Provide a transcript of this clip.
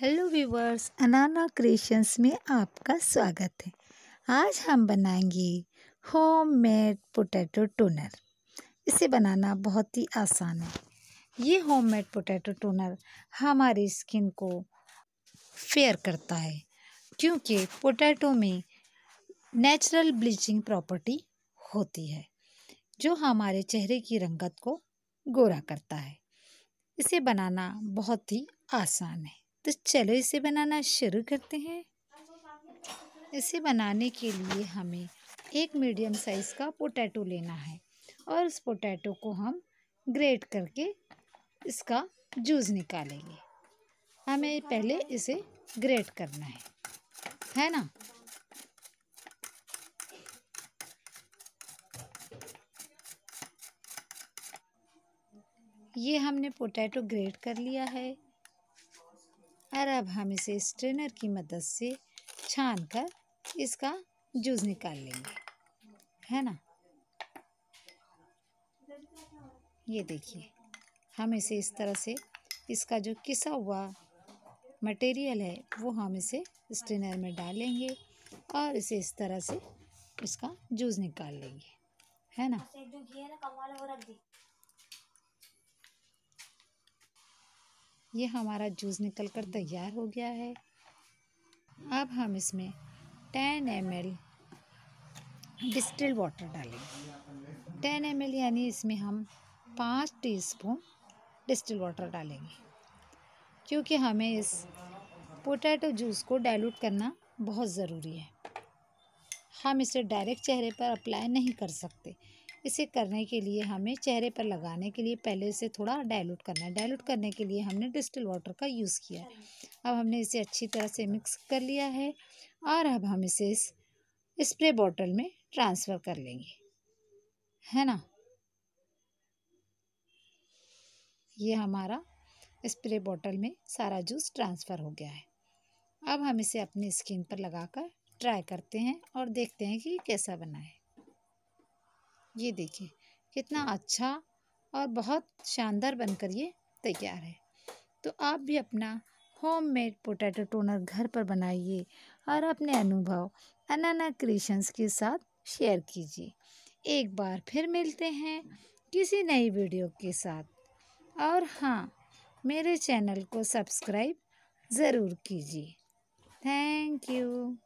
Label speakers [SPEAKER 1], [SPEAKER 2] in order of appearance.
[SPEAKER 1] hello viewers अनाना creations में आपका स्वागत है आज हम बनाएंगे होम मेड पोटैटो टोनर इसे बनाना बहुत ही आसान है ये होम मेड पोटैटो टोनर हमारी स्किन को फेयर करता है क्योंकि पोटैटो में नेचुरल ब्लीचिंग प्रॉपर्टी होती है जो हमारे चेहरे की रंगत को गोरा करता है इसे बनाना बहुत ही आसान है तो चलो इसे बनाना शुरू करते हैं इसे बनाने के लिए हमें एक मीडियम साइज़ का पोटैटो लेना है और उस पोटैटो को हम ग्रेट करके इसका जूस निकालेंगे हमें पहले इसे ग्रेट करना है है ना ये हमने पोटैटो ग्रेट कर लिया है और अब हम इसे स्ट्रेनर की मदद से छान कर इसका जूस निकाल लेंगे है ना ये देखिए हम इसे इस तरह से इसका जो किसा हुआ मटेरियल है वो हम इसे स्ट्रेनर में डालेंगे और इसे इस तरह से इसका जूस निकाल लेंगे है ना ये हमारा जूस निकल कर तैयार हो गया है अब हम इसमें ten M L distil water डालेंगे टेन एम एल यानी इसमें हम पाँच टीस्पून डिस्टिल वाटर डालेंगे क्योंकि हमें इस पोटैटो जूस को डाइल्यूट करना बहुत ज़रूरी है हम इसे डायरेक्ट चेहरे पर अप्लाई नहीं कर सकते इसे करने के लिए हमें चेहरे पर लगाने के लिए पहले इसे थोड़ा डायलूट करना है डायलूट करने के लिए हमने डिस्टल वाटर का यूज़ किया है अब हमने इसे अच्छी तरह से मिक्स कर लिया है और अब हम इसे इस स्प्रे बॉटल में ट्रांसफ़र कर लेंगे है ना ये हमारा स्प्रे बॉटल में सारा जूस ट्रांसफ़र हो गया है अब हम इसे अपनी स्किन पर लगाकर ट्राई करते हैं और देखते हैं कि कैसा बना है ये देखिए कितना अच्छा और बहुत शानदार बनकर ये तैयार है तो आप भी अपना होममेड पोटैटो टोनर घर पर बनाइए और अपने अनुभव अनाना क्रिएशंस के साथ शेयर कीजिए एक बार फिर मिलते हैं किसी नई वीडियो के साथ और हाँ मेरे चैनल को सब्सक्राइब ज़रूर कीजिए थैंक यू